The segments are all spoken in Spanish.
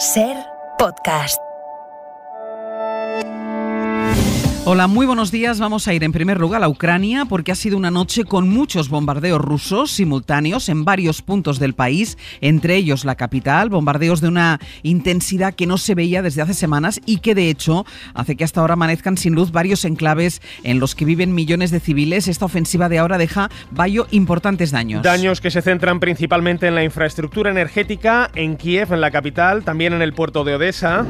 Ser podcast. Hola, muy buenos días. Vamos a ir en primer lugar a Ucrania porque ha sido una noche con muchos bombardeos rusos simultáneos en varios puntos del país, entre ellos la capital, bombardeos de una intensidad que no se veía desde hace semanas y que de hecho hace que hasta ahora amanezcan sin luz varios enclaves en los que viven millones de civiles. Esta ofensiva de ahora deja varios importantes daños. Daños que se centran principalmente en la infraestructura energética en Kiev, en la capital, también en el puerto de Odessa.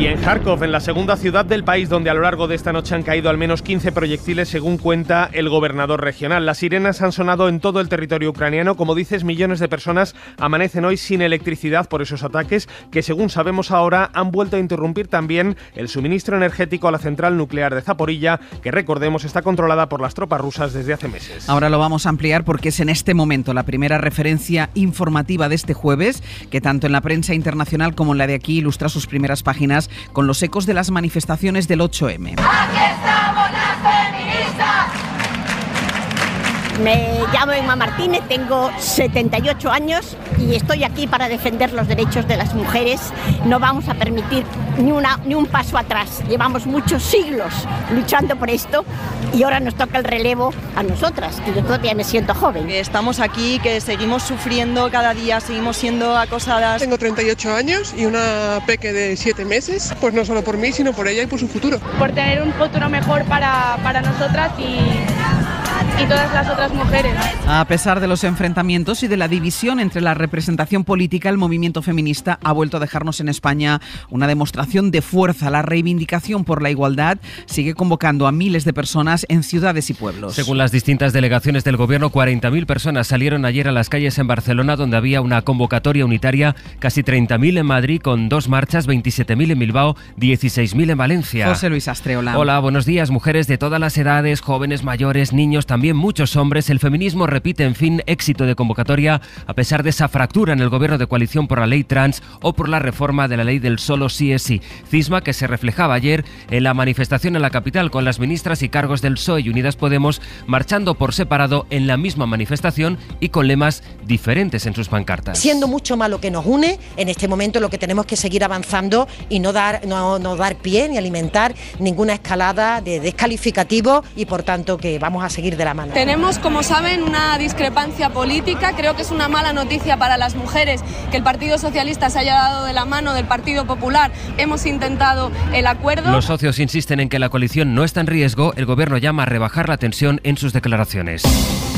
Y en Kharkov, en la segunda ciudad del país, donde a lo largo de esta noche han caído al menos 15 proyectiles, según cuenta el gobernador regional. Las sirenas han sonado en todo el territorio ucraniano. Como dices, millones de personas amanecen hoy sin electricidad por esos ataques, que según sabemos ahora han vuelto a interrumpir también el suministro energético a la central nuclear de Zaporilla, que recordemos está controlada por las tropas rusas desde hace meses. Ahora lo vamos a ampliar porque es en este momento la primera referencia informativa de este jueves, que tanto en la prensa internacional como en la de aquí ilustra sus primeras páginas con los ecos de las manifestaciones del 8M. Me llamo Emma Martínez, tengo 78 años y estoy aquí para defender los derechos de las mujeres. No vamos a permitir ni, una, ni un paso atrás. Llevamos muchos siglos luchando por esto y ahora nos toca el relevo a nosotras, que yo todavía me siento joven. Estamos aquí, que seguimos sufriendo cada día, seguimos siendo acosadas. Tengo 38 años y una peque de 7 meses, pues no solo por mí, sino por ella y por su futuro. Por tener un futuro mejor para, para nosotras y y todas las otras mujeres. A pesar de los enfrentamientos y de la división entre la representación política, el movimiento feminista ha vuelto a dejarnos en España una demostración de fuerza. La reivindicación por la igualdad sigue convocando a miles de personas en ciudades y pueblos. Según las distintas delegaciones del gobierno, 40.000 personas salieron ayer a las calles en Barcelona, donde había una convocatoria unitaria, casi 30.000 en Madrid con dos marchas, 27.000 en Bilbao, 16.000 en Valencia. José Luis Astreola. Hola, buenos días, mujeres de todas las edades, jóvenes, mayores, niños, también muchos hombres, el feminismo repite, en fin, éxito de convocatoria a pesar de esa fractura en el gobierno de coalición por la ley trans o por la reforma de la ley del solo sí es sí, cisma que se reflejaba ayer en la manifestación en la capital con las ministras y cargos del PSOE y Unidas Podemos marchando por separado en la misma manifestación y con lemas diferentes en sus pancartas. Siendo mucho malo que nos une, en este momento lo que tenemos que seguir avanzando y no dar, no, no dar pie ni alimentar ninguna escalada de descalificativo y por tanto que vamos a seguir de la mano. Tenemos, como saben, una discrepancia política. Creo que es una mala noticia para las mujeres que el Partido Socialista se haya dado de la mano del Partido Popular. Hemos intentado el acuerdo. Los socios insisten en que la coalición no está en riesgo. El gobierno llama a rebajar la tensión en sus declaraciones.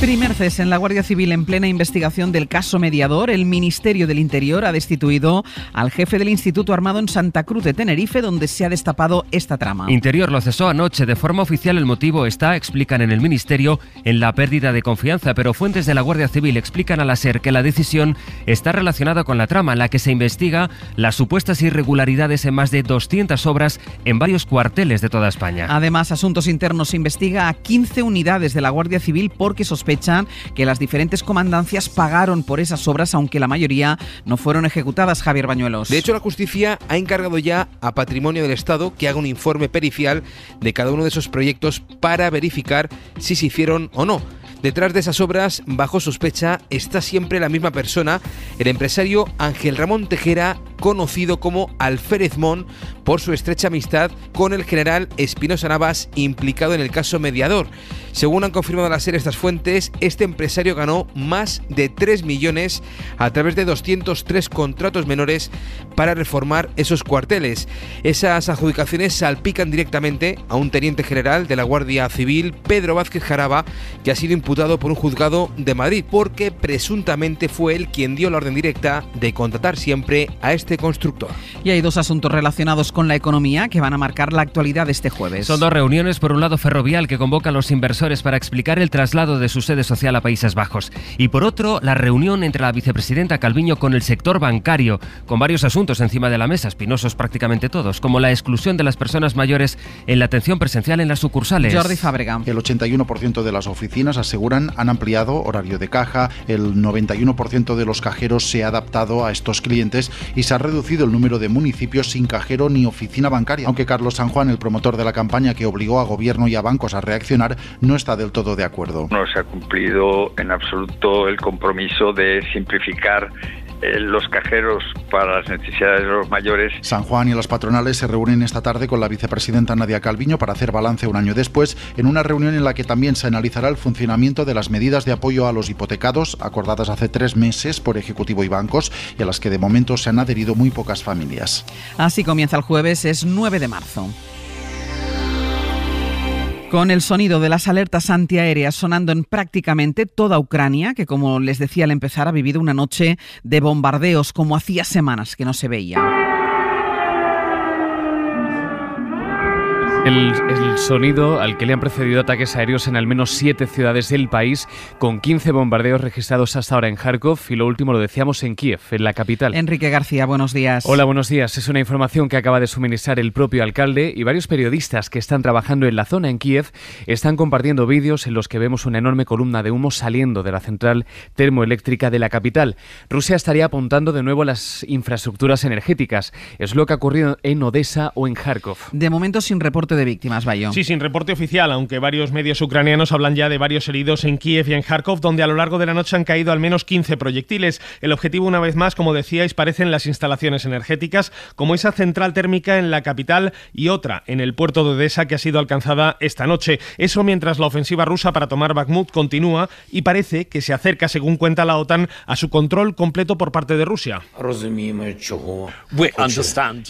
Primer cese en la Guardia Civil en plena investigación del caso mediador. El Ministerio del Interior ha destituido al jefe del Instituto Armado en Santa Cruz de Tenerife, donde se ha destapado esta trama. Interior lo cesó anoche de forma oficial. El motivo está, explican en el Ministerio, en la pérdida de confianza, pero fuentes de la Guardia Civil explican al hacer que la decisión está relacionada con la trama en la que se investiga las supuestas irregularidades en más de 200 obras en varios cuarteles de toda España. Además, Asuntos Internos investiga a 15 unidades de la Guardia Civil porque sospechan que las diferentes comandancias pagaron por esas obras, aunque la mayoría no fueron ejecutadas, Javier Bañuelos. De hecho, la justicia ha encargado ya a Patrimonio del Estado que haga un informe pericial de cada uno de esos proyectos para verificar si se hicieron o no. Detrás de esas obras, bajo sospecha, está siempre la misma persona, el empresario Ángel Ramón Tejera, conocido como Alférez Mon por su estrecha amistad con el general Espinosa Navas implicado en el caso Mediador. Según han confirmado la serie estas fuentes, este empresario ganó más de 3 millones a través de 203 contratos menores para reformar esos cuarteles. Esas adjudicaciones salpican directamente a un teniente general de la Guardia Civil, Pedro Vázquez Jaraba, que ha sido imputado por un juzgado de Madrid porque presuntamente fue él quien dio la orden directa de contratar siempre a este este constructor. Y hay dos asuntos relacionados con la economía que van a marcar la actualidad este jueves. Son dos reuniones, por un lado Ferrovial, que convoca a los inversores para explicar el traslado de su sede social a Países Bajos, y por otro, la reunión entre la vicepresidenta Calviño con el sector bancario, con varios asuntos encima de la mesa, espinosos prácticamente todos, como la exclusión de las personas mayores en la atención presencial en las sucursales. Jordi Fabregam. El 81% de las oficinas aseguran han ampliado horario de caja, el 91% de los cajeros se ha adaptado a estos clientes y se ha reducido el número de municipios sin cajero ni oficina bancaria, aunque Carlos San Juan, el promotor de la campaña que obligó a gobierno y a bancos a reaccionar, no está del todo de acuerdo. No se ha cumplido en absoluto el compromiso de simplificar los cajeros para las necesidades de los mayores. San Juan y las patronales se reúnen esta tarde con la vicepresidenta Nadia Calviño para hacer balance un año después, en una reunión en la que también se analizará el funcionamiento de las medidas de apoyo a los hipotecados acordadas hace tres meses por Ejecutivo y bancos y a las que de momento se han adherido muy pocas familias. Así comienza el jueves, es 9 de marzo. Con el sonido de las alertas antiaéreas sonando en prácticamente toda Ucrania, que como les decía al empezar ha vivido una noche de bombardeos como hacía semanas que no se veía. El, sonido al que le han precedido ataques aéreos en al menos siete ciudades del país, con 15 bombardeos registrados hasta ahora en Kharkov y lo último lo decíamos en Kiev, en la capital. Enrique García, buenos días. Hola, buenos días. Es una información que acaba de suministrar el propio alcalde y varios periodistas que están trabajando en la zona en Kiev están compartiendo vídeos en los que vemos una enorme columna de humo saliendo de la central termoeléctrica de la capital. Rusia estaría apuntando de nuevo a las infraestructuras energéticas. Es lo que ha ocurrido en Odessa o en Kharkov. De momento sin reporte de víctimas, Bayón. Sí, sin reporte oficial, aunque varios medios ucranianos hablan ya de varios heridos en Kiev y en Kharkov, donde a lo largo de la noche han caído al menos 15 proyectiles. El objetivo, una vez más, como decíais, parecen las instalaciones energéticas, como esa central térmica en la capital y otra en el puerto de Odessa que ha sido alcanzada esta noche. Eso mientras la ofensiva rusa para tomar Bakhmut continúa y parece que se acerca, según cuenta la OTAN, a su control completo por parte de Rusia.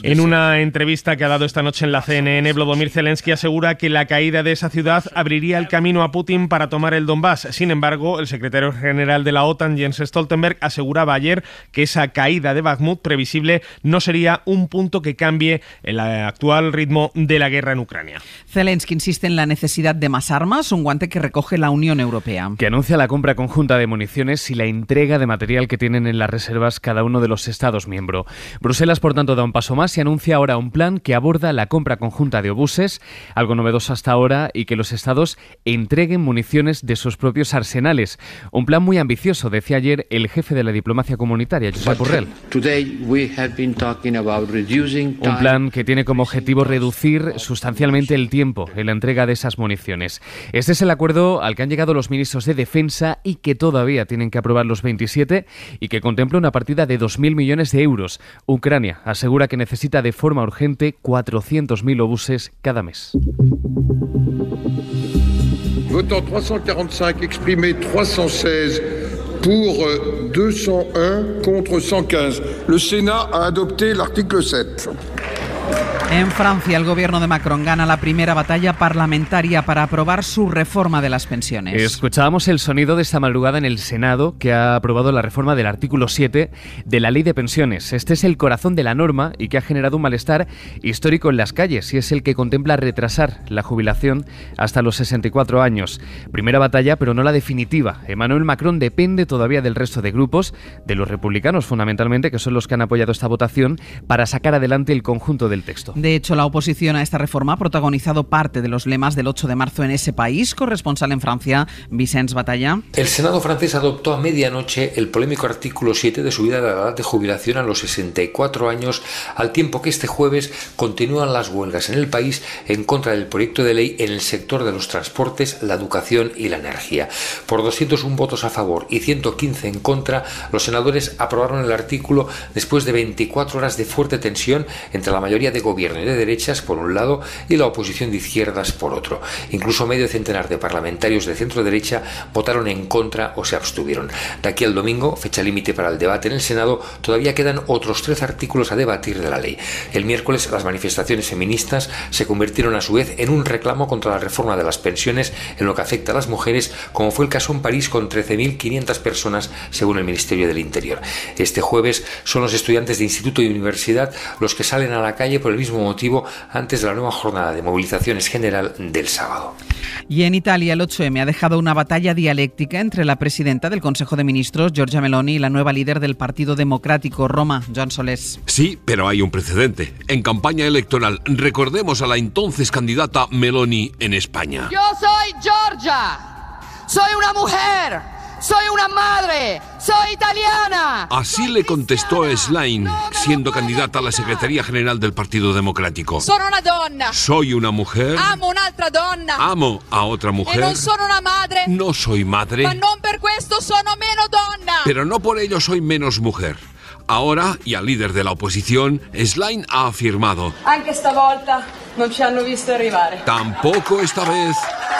En una entrevista que ha dado esta noche en la CNN, Vladimir Zelensky asegura que la caída de esa ciudad abriría el camino a Putin para tomar el Donbass. Sin embargo, el secretario general de la OTAN, Jens Stoltenberg, aseguraba ayer que esa caída de Bakhmut previsible no sería un punto que cambie el actual ritmo de la guerra en Ucrania. Zelensky insiste en la necesidad de más armas, un guante que recoge la Unión Europea. Que anuncia la compra conjunta de municiones y la entrega de material que tienen en las reservas cada uno de los Estados miembros. Bruselas, por tanto, da un paso más y anuncia ahora un plan que aborda la compra conjunta de obuses algo novedoso hasta ahora, y que los estados entreguen municiones de sus propios arsenales. Un plan muy ambicioso, decía ayer el jefe de la diplomacia comunitaria, Josep Borrell. Un plan que tiene como objetivo reducir sustancialmente el tiempo en la entrega de esas municiones. Este es el acuerdo al que han llegado los ministros de Defensa y que todavía tienen que aprobar los 27 y que contempla una partida de 2.000 millones de euros. Ucrania asegura que necesita de forma urgente 400.000 obuses cada Votant 345, exprimé 316 pour 201 euh, contre 115. Le Sénat a adopté l'article 7. En Francia, el gobierno de Macron gana la primera batalla parlamentaria para aprobar su reforma de las pensiones. Escuchábamos el sonido de esta madrugada en el Senado, que ha aprobado la reforma del artículo 7 de la ley de pensiones. Este es el corazón de la norma y que ha generado un malestar histórico en las calles y es el que contempla retrasar la jubilación hasta los 64 años. Primera batalla, pero no la definitiva. Emmanuel Macron depende todavía del resto de grupos, de los republicanos fundamentalmente, que son los que han apoyado esta votación, para sacar adelante el conjunto del texto. De hecho, la oposición a esta reforma ha protagonizado parte de los lemas del 8 de marzo en ese país. Corresponsal en Francia, Vicens Batalla. El Senado francés adoptó a medianoche el polémico artículo 7 de subida de la edad de jubilación a los 64 años, al tiempo que este jueves continúan las huelgas en el país en contra del proyecto de ley en el sector de los transportes, la educación y la energía. Por 201 votos a favor y 115 en contra, los senadores aprobaron el artículo después de 24 horas de fuerte tensión entre la mayoría de gobierno de derechas por un lado y la oposición de izquierdas por otro. Incluso medio centenar de parlamentarios de centro derecha votaron en contra o se abstuvieron. De aquí al domingo, fecha límite para el debate en el Senado, todavía quedan otros tres artículos a debatir de la ley. El miércoles las manifestaciones feministas se convirtieron a su vez en un reclamo contra la reforma de las pensiones en lo que afecta a las mujeres, como fue el caso en París con 13.500 personas según el Ministerio del Interior. Este jueves son los estudiantes de instituto y universidad los que salen a la calle por el mismo motivo antes de la nueva jornada de movilizaciones general del sábado. Y en Italia, el 8M ha dejado una batalla dialéctica entre la presidenta del Consejo de Ministros, Giorgia Meloni, y la nueva líder del Partido Democrático, Roma, John Solés. Sí, pero hay un precedente. En campaña electoral, recordemos a la entonces candidata Meloni en España. Yo soy Giorgia, soy una mujer soy una madre, soy italiana. Así le contestó Sline, siendo candidata a la Secretaría General del Partido Democrático. Soy una mujer. Amo a otra e mujer. no soy una madre. No soy madre. Pero no por ello soy menos mujer. Ahora, y al líder de la oposición, Sline ha afirmado. Tampoco esta vez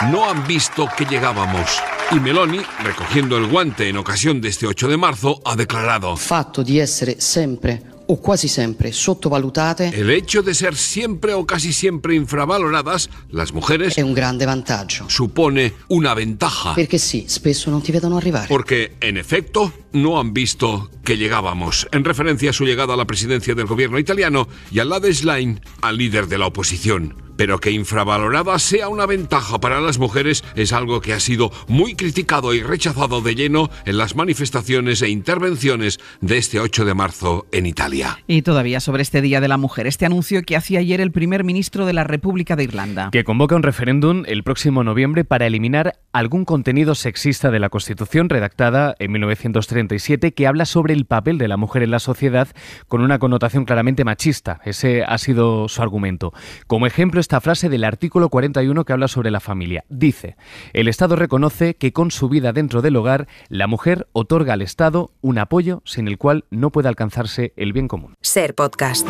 no han visto que llegábamos. Y Meloni, recogiendo el guante en ocasión de este 8 de marzo, ha declarado: o El hecho de ser siempre o casi siempre infravaloradas, las mujeres. un Supone una ventaja. Porque sí, spesso non ti vedono Porque, en efecto, no han visto que llegábamos. En referencia a su llegada a la presidencia del gobierno italiano y a Ladeslein, al líder de la oposición pero que infravalorada sea una ventaja para las mujeres es algo que ha sido muy criticado y rechazado de lleno en las manifestaciones e intervenciones de este 8 de marzo en Italia. Y todavía sobre este Día de la Mujer, este anuncio que hacía ayer el primer ministro de la República de Irlanda. Que convoca un referéndum el próximo noviembre para eliminar algún contenido sexista de la Constitución redactada en 1937 que habla sobre el papel de la mujer en la sociedad con una connotación claramente machista. Ese ha sido su argumento. Como ejemplo, está frase del artículo 41 que habla sobre la familia. Dice, el Estado reconoce que con su vida dentro del hogar, la mujer otorga al Estado un apoyo sin el cual no puede alcanzarse el bien común. Ser podcast.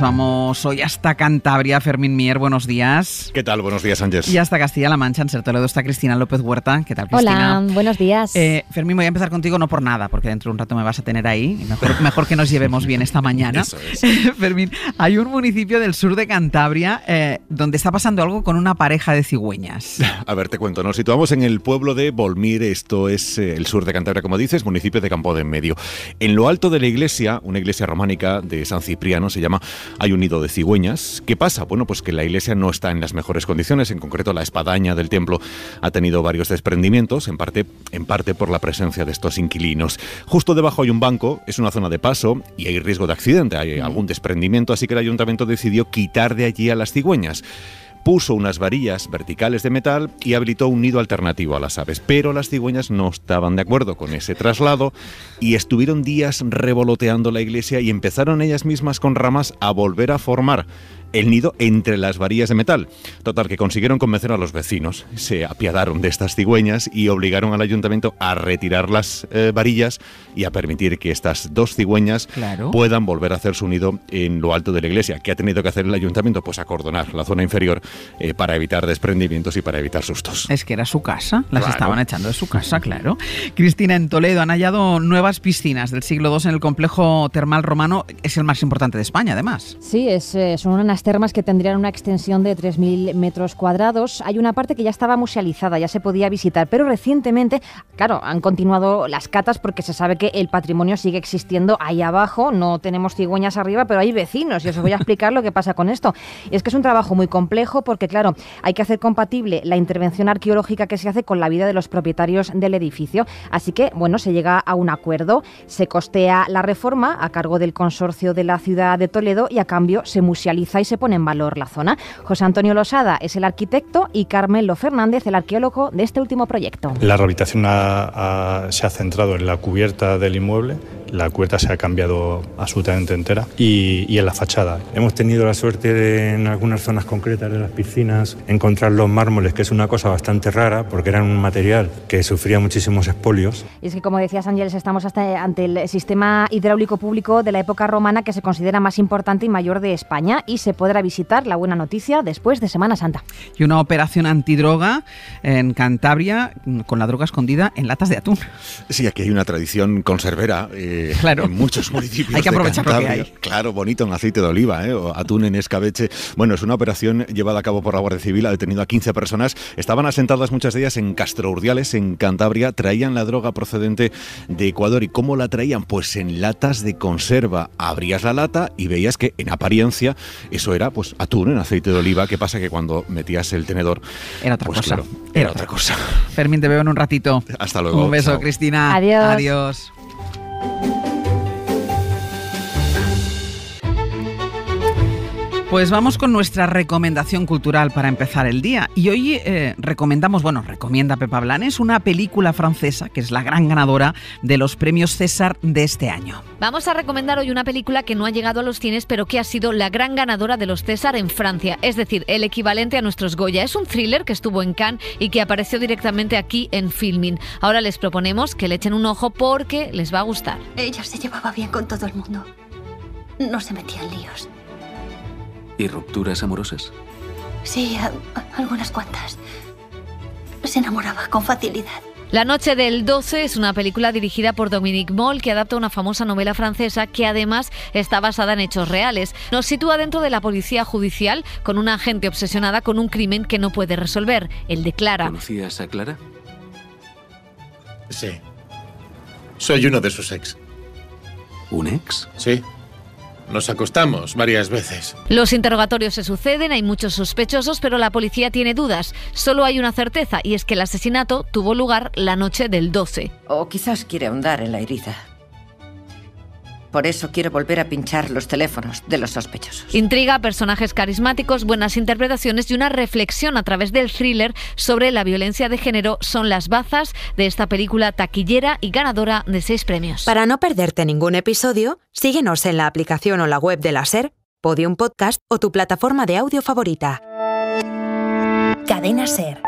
Vamos hoy hasta Cantabria. Fermín Mier, buenos días. ¿Qué tal? Buenos días, Ángel. Y hasta Castilla-La Mancha, en Sertoledo, está Cristina López Huerta. ¿Qué tal, Cristina? Hola, buenos días. Eh, Fermín, voy a empezar contigo no por nada, porque dentro de un rato me vas a tener ahí. mejor, mejor, que nos llevemos bien esta mañana. Fermín, hay un municipio del sur de Cantabria eh, donde está pasando algo con una pareja de cigüeñas. A ver, te cuento. Nos situamos en el pueblo de Volmir. Esto es eh, el sur de Cantabria, como dices, municipio de Campo de en Medio. En lo alto de la iglesia, una iglesia románica de San Cipriano se llama, hay un nido de cigüeñas. ¿Qué pasa? Bueno, pues que la iglesia no está en las mejores condiciones, en concreto la espadaña del templo ha tenido varios desprendimientos, en parte, en parte por la presencia de estos inquilinos. Justo debajo hay un banco, es una zona de paso y hay riesgo de accidente, hay algún desprendimiento, así que el ayuntamiento decidió quitar de allí a las cigüeñas puso unas varillas verticales de metal y habilitó un nido alternativo a las aves. Pero las cigüeñas no estaban de acuerdo con ese traslado y estuvieron días revoloteando la iglesia y empezaron ellas mismas con ramas a volver a formar el nido entre las varillas de metal. Total, que consiguieron convencer a los vecinos, se apiadaron de estas cigüeñas y obligaron al ayuntamiento a retirar las eh, varillas y a permitir que estas dos cigüeñas puedan volver a hacer su nido en lo alto de la iglesia. ¿Qué ha tenido que hacer el ayuntamiento? Pues acordonar la zona inferior eh, para evitar desprendimientos y para evitar sustos. Es que era su casa, las estaban echando de su casa, claro. Cristina, en Toledo han hallado nuevas piscinas del siglo II en el complejo termal romano, es el más importante de España además. Sí, es, eh, son unas termas que tendrían una extensión de 3.000 metros cuadrados. Hay una parte que ya estaba musealizada, ya se podía visitar, pero recientemente, claro, han continuado las catas porque se sabe que el patrimonio sigue existiendo ahí abajo, no tenemos cigüeñas arriba, pero hay vecinos y os voy a explicar lo que pasa con esto. Es que es un trabajo muy complejo porque, claro, hay que hacer compatible la intervención arqueológica que se hace con la vida de los propietarios del edificio. Así que, bueno, se llega a un acuerdo, se costea la reforma a cargo del consorcio de la ciudad de Toledo y a cambio se musealiza y se pone en valor la zona. José Antonio Losada es el arquitecto y Carmelo Fernández el arqueólogo de este último proyecto. La rehabilitación se ha centrado en la cubierta del inmueble, la cubierta se ha cambiado absolutamente entera y, en la fachada. Hemos tenido la suerte de en algunas zonas concretas de las piscinas encontrar los mármoles, que es una cosa bastante rara porque eran un material que sufría muchísimos expolios. Y es que como decías Ángeles, estamos hasta eh, ante el sistema hidráulico público de la época romana que se considera más importante y mayor de España y se podrá visitar la buena noticia después de Semana Santa. Y una operación antidroga en Cantabria mm, con la droga escondida en latas de atún. Sí, aquí hay una tradición conservera eh, en muchos municipios. hay que aprovechar de Claro, bonito en aceite de oliva, eh, o atún en escabeche. Bueno, es una operación llevada a cabo por la Guardia Civil, ha detenido a 15 personas. Estaban asentadas muchas de ellas en Castro Urdiales, en Cantabria. Traían la droga procedente de Ecuador. ¿Y cómo la traían? Pues en latas de conserva. Abrías la lata y veías que en apariencia eso era pues atún en aceite de oliva. ¿Qué pasa? Que cuando metías el tenedor. Era otra pues, cosa. era, otra cosa. Fermín, te veo en un ratito. Hasta luego. Un beso, Cristina. Adiós. Adiós. Pues vamos con nuestra recomendación cultural para empezar el día. Y hoy eh, recomendamos, bueno, recomienda Pepa Blanes una película francesa que es la gran ganadora de los premios César de este año. Vamos a recomendar hoy una película que no ha llegado a los cines, pero que ha sido la gran ganadora de los César en Francia, es decir, el equivalente a nuestros Goya. Es un thriller que estuvo en Cannes y que apareció directamente aquí en Filming. Ahora les proponemos que le echen un ojo porque les va a gustar. Ella se llevaba bien con todo el mundo. No se metía en líos. ¿Y rupturas amorosas? Sí, algunas cuantas. Se enamoraba con facilidad. La Noche del 12 es una película dirigida por Dominique Moll que adapta una famosa novela francesa que además está basada en hechos reales. Nos sitúa dentro de la policía judicial con una agente obsesionada con un crimen que no puede resolver, el de Clara. ¿Conocías a Clara? Sí. Soy uno de sus ex. ¿Un ex? Sí. Nos acostamos varias veces. Los interrogatorios se suceden, hay muchos sospechosos, pero la policía tiene dudas. Solo hay una certeza, y es que el asesinato tuvo lugar la noche del 12. O quizás quiere ahondar en la herida. Por eso quiero volver a pinchar los teléfonos de los sospechosos. Intriga, personajes carismáticos, buenas interpretaciones y una reflexión a través del thriller sobre la violencia de género son las bazas de esta película taquillera y ganadora de seis premios. Para no perderte ningún episodio, síguenos en la aplicación o la web de la SER, Podium Podcast o tu plataforma de audio favorita. Cadena SER.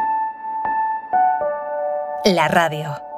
La radio.